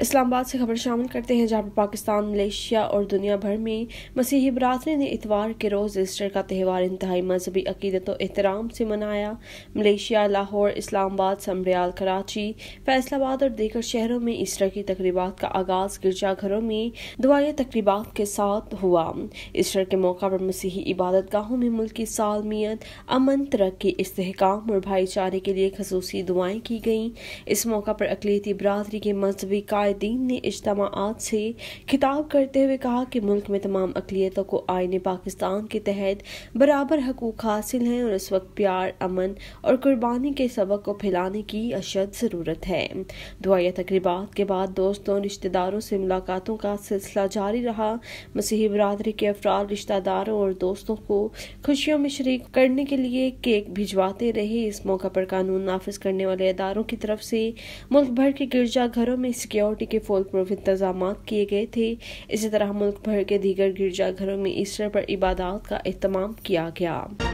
इस्लामाबाद से खबर शामिल करते हैं जहाँ पर पाकिस्तान मलेशिया और दुनिया भर में मसीही बरदरी ने इतवार के रोज़ ईस्टर का त्यौहार इंतहाई मजहबी अकीदत और एहतराम से मनाया मलेशिया लाहौर इस्लामाबाद सम्रयाल कराची फैसलाबाद और दीगर शहरों में ईस्टर की तकरीबा का आगाज़ गिरजाघरों में दुआई तकरीबा के साथ हुआ ईस्टर के मौका पर मसीही इबादत गाहों में की सालमियत अमन तरक्की इसकाम और भाईचारे के लिए खसूसी दुआएं की गई इस मौका पर अकलीती बरदरी के मजहबी काय कायदीन ने इजतमात से खिताब करते हुए कहा कि मुल्क में तमाम अकलीतों को आयन पाकिस्तान के तहत बराबर हकूक हासिल हैं और इस वक्त प्यार अमन और कुर्बानी के सबक को फैलाने की अशद ज़रूरत है दुआया तकरीबा के बाद दोस्तों रिश्तेदारों से मुलाकातों का सिलसिला जारी रहा मसीही बरदरी के अफराद रिश्तेदारों और दोस्तों को खुशियों में शरीक करने के लिए केक भिजवाते रहे इस मौका पर कानून नाफिज करने वाले अदारों की तरफ से मुल्क भर के गिरजा घरों में सिक्योरिटी कटौती के पर इंतजाम किए गए थे इसी तरह मुल्क भर के दीगर गिरजाघरों में ईस्टर पर इबादत का अहतमाम किया गया